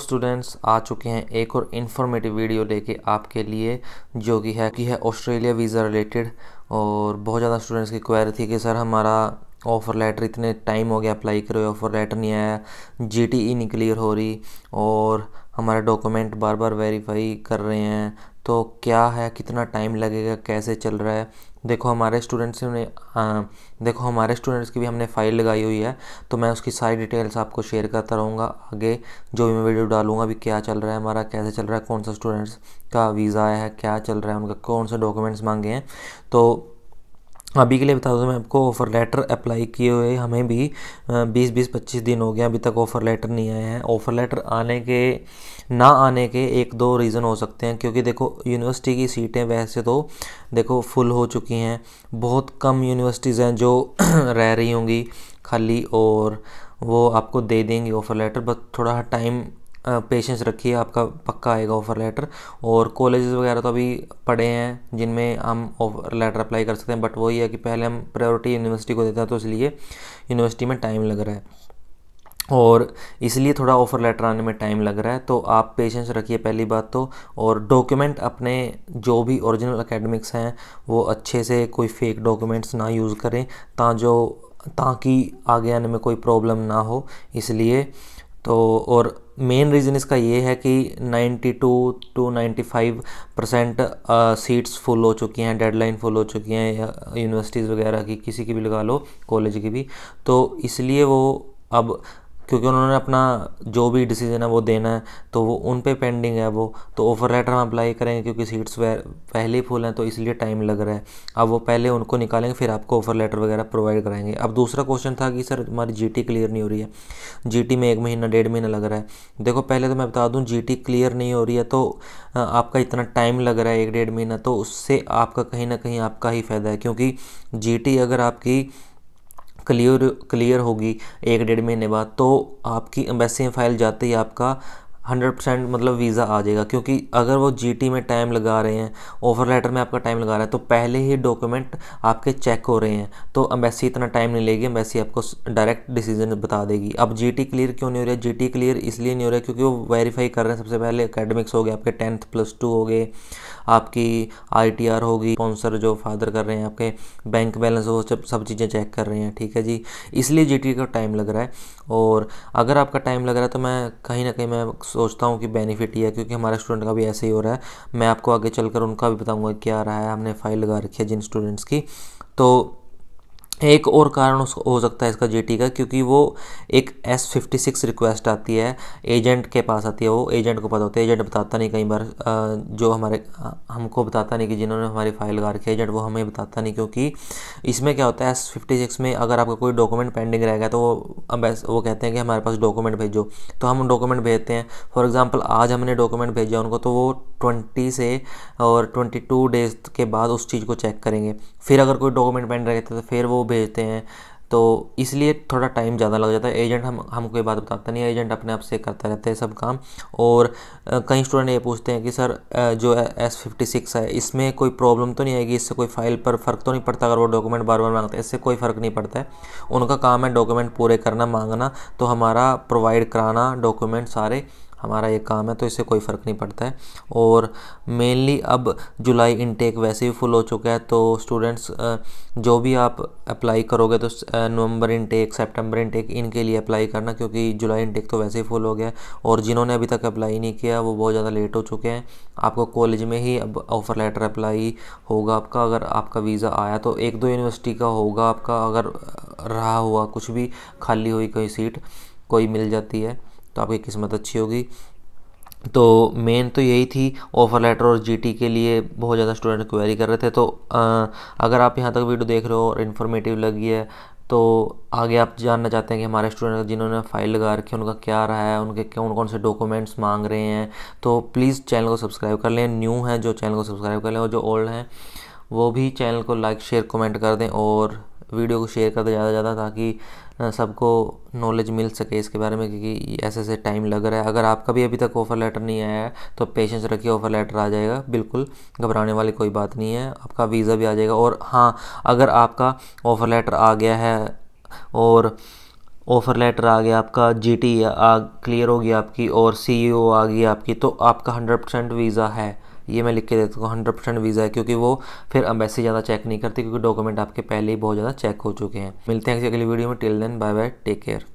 students आ चुके हैं एक और इन्फॉर्मेटिव वीडियो लेके आपके लिए जो कि है कि है ऑस्ट्रेलिया वीज़ा रिलेटेड और बहुत ज़्यादा स्टूडेंट्स की क्वेरी थी कि सर हमारा ऑफ़र लेटर इतने टाइम हो गया अप्लाई करे ऑफ़र लेटर नहीं आया जी टी ई नहीं क्लियर हो रही और हमारे डॉक्यूमेंट बार बार वेरीफाई कर रहे हैं तो क्या है कितना टाइम लगेगा कैसे चल रहा है देखो हमारे स्टूडेंट्स ने देखो हमारे स्टूडेंट्स की भी हमने फ़ाइल लगाई हुई है तो मैं उसकी सारी डिटेल्स आपको शेयर करता रहूँगा आगे जो भी मैं वीडियो डालूंगा भी क्या चल रहा है हमारा कैसे चल रहा है कौन सा स्टूडेंट्स का वीज़ा आया है क्या चल रहा है उनका कौन से डॉक्यूमेंट्स मांगे हैं तो अभी के लिए बता दूँ मैं आपको ऑफ़र लेटर अप्लाई किए हुए हमें भी बीस बीस पच्चीस दिन हो गया अभी तक ऑफ़र लेटर नहीं आया है ऑफ़र लेटर आने के ना आने के एक दो रीज़न हो सकते हैं क्योंकि देखो यूनिवर्सिटी की सीटें वैसे तो देखो फुल हो चुकी हैं बहुत कम यूनिवर्सिटीज़ हैं जो रह रही होंगी खाली और वो आपको दे देंगे ऑफ़र लेटर बस थोड़ा टाइम पेशेंस रखिए आपका पक्का आएगा ऑफ़र लेटर और कॉलेज वगैरह तो अभी पढ़े हैं जिनमें हम ऑफ़र लेटर अप्लाई कर सकते हैं बट वही है कि पहले हम प्रायोरिटी यूनिवर्सिटी को देते हैं तो इसलिए यूनिवर्सिटी में टाइम लग रहा है और इसलिए थोड़ा ऑफ़र लेटर आने में टाइम लग रहा है तो आप पेशेंस रखिए पहली बात तो और डॉक्यूमेंट अपने जो भी ओरिजिनल एकेडमिक्स हैं वो अच्छे से कोई फेक डॉक्यूमेंट्स ना यूज़ करें ताकि आगे आने में कोई प्रॉब्लम ना हो इसलिए तो और मेन रीज़न इसका ये है कि 92 टू 95 परसेंट सीट्स फुल हो चुकी हैं डेडलाइन फुल हो चुकी हैं यूनिवर्सिटीज़ वगैरह की किसी की भी लगा लो कॉलेज की भी तो इसलिए वो अब क्योंकि उन्होंने अपना जो भी डिसीजन है वो देना है तो वो उन पे पेंडिंग है वो तो ऑफर लेटर हम अप्लाई करेंगे क्योंकि सीट्स पहले ही फुल हैं तो इसलिए टाइम लग रहा है अब वो पहले उनको निकालेंगे फिर आपको ऑफर लेटर वगैरह प्रोवाइड कराएंगे अब दूसरा क्वेश्चन था कि सर हमारी जी क्लियर नहीं हो रही है जी में एक महीना डेढ़ महीना लग रहा है देखो पहले तो मैं बता दूँ जी क्लियर नहीं हो रही है तो आपका इतना टाइम लग रहा है एक डेढ़ महीना तो उससे आपका कहीं ना कहीं आपका ही फ़ायदा है क्योंकि जी अगर आपकी क्लियर क्लियर होगी एक डेढ़ महीने बाद तो आपकी एम्बेसी फ़ाइल जाते ही आपका हंड्रेड परसेंट मतलब वीज़ा आ जाएगा क्योंकि अगर वो जीटी में टाइम लगा रहे हैं ऑफ़र लेटर में आपका टाइम लगा रहा है तो पहले ही डॉक्यूमेंट आपके चेक हो रहे हैं तो अम्बेसी इतना टाइम नहीं लेगी अम्बेसी आपको डायरेक्ट डिसीजन बता देगी अब जीटी क्लियर क्यों नहीं हो रहा है जी क्लियर इसलिए नहीं हो रहा है क्योंकि वो वेरीफाई कर रहे हैं सबसे पहले अकेडमिक्स हो गए आपके टेंथ प्लस टू हो गए आपकी आई होगी स्पॉन्सर जो फादर कर रहे हैं आपके बैंक बैलेंस वो सब सब चीज़ें चेक कर रहे हैं ठीक है जी इसलिए जी का टाइम लग रहा है और अगर आपका टाइम लग रहा है तो मैं कहीं ना कहीं मैं सोचता हूँ कि बेनिफिट ही है क्योंकि हमारे स्टूडेंट का भी ऐसे ही हो रहा है मैं आपको आगे चल कर उनका भी बताऊँगा क्या रहा है हमने फाइल लगा रखी है जिन स्टूडेंट्स की तो एक और कारण हो सकता है इसका जीटी का क्योंकि वो एक एस फिफ्टी सिक्स रिक्वेस्ट आती है एजेंट के पास आती है वो एजेंट को पता होता है एजेंट बताता नहीं कई बार जो हमारे हमको बताता नहीं कि जिन्होंने हमारी फाइल गार की एजेंट वो हमें बताता नहीं क्योंकि इसमें क्या होता है एस फिफ्टी सिक्स में अगर आपका कोई डॉक्यूमेंट पेंडिंग रहेगा तो वो अब वो कहते हैं कि हमारे पास डॉक्यूमेंट भेजो तो हम डॉक्यूमेंट भेजते हैं फॉर एग्ज़ाम्पल आज हमने डॉक्यूमेंट भेजा उनको तो वो ट्वेंटी से और ट्वेंटी टू डेज के बाद उस चीज़ को चेक करेंगे फिर अगर कोई डॉक्यूमेंट पेंड रहे थे तो फिर वो भेजते हैं तो इसलिए थोड़ा टाइम ज़्यादा लग जाता है एजेंट हम हमको कोई बात बताता नहीं है एजेंट अपने आप से करता रहता है सब काम और कई स्टूडेंट ये पूछते हैं कि सर जो एस फिफ्टी सिक्स है इसमें कोई प्रॉब्लम तो नहीं आएगी इससे कोई फाइल पर फ़र्क तो नहीं पड़ता अगर वो डॉक्यूमेंट बार बार मांगते हैं इससे कोई फ़र्क नहीं पड़ता है उनका काम है डॉक्यूमेंट पूरे करना मांगना तो हमारा प्रोवाइड कराना डॉक्यूमेंट सारे हमारा ये काम है तो इससे कोई फ़र्क नहीं पड़ता है और मेनली अब जुलाई इनटेक वैसे भी फुल हो चुका है तो स्टूडेंट्स जो भी आप अप्लाई करोगे तो नवंबर इनटेक सितंबर इनटेक इनके लिए अप्लाई करना क्योंकि जुलाई इनटेक तो वैसे ही फुल हो गया और जिन्होंने अभी तक अप्लाई नहीं किया वो बहुत ज़्यादा लेट हो चुके हैं आपको कॉलेज में ही अब ऑफ़र लेटर अप्लाई होगा आपका अगर आपका वीज़ा आया तो एक दो यूनिवर्सिटी का होगा आपका अगर रहा हुआ कुछ भी खाली हुई कोई सीट कोई मिल जाती है तो आपकी किस्मत अच्छी होगी तो मेन तो यही थी ऑफर लेटर और जीटी के लिए बहुत ज़्यादा स्टूडेंट क्वेरी कर रहे थे तो आ, अगर आप यहाँ तक वीडियो देख रहे हो और इन्फॉर्मेटिव लगी है तो आगे आप जानना चाहते हैं कि हमारे स्टूडेंट जिन्होंने फाइल लगा रखी है उनका क्या रहा है उनके कौन कौन से डॉक्यूमेंट्स मांग रहे हैं तो प्लीज़ चैनल को सब्सक्राइब कर लें न्यू हैं जो चैनल को सब्सक्राइब कर लें और जो ओल्ड हैं वो भी चैनल को लाइक शेयर कमेंट कर दें और वीडियो को शेयर कर दें ज़्यादा से ज़्यादा ताकि सबको नॉलेज मिल सके इसके बारे में क्योंकि ऐसे ऐसे टाइम लग रहा है अगर आपका भी अभी तक ऑफ़र लेटर नहीं आया है तो पेशेंस रखिए ऑफ़र लेटर आ जाएगा बिल्कुल घबराने वाली कोई बात नहीं है आपका वीज़ा भी आ जाएगा और हाँ अगर आपका ऑफ़र लेटर आ गया है और ऑफ़र लेटर आ गया आपका जी आ क्लियर होगी आपकी और ओ e आ गई आपकी तो आपका हंड्रेड परसेंट वीज़ा है ये मैं लिख के देता हूँ हंड्रेड परसेंट वीज़ा है क्योंकि वो फिर अम्बेसी ज़्यादा चेक नहीं करती क्योंकि डॉक्यूमेंट आपके पहले ही बहुत ज़्यादा चेक हो चुके हैं मिलते हैं अगली वीडियो में till then bye bye take care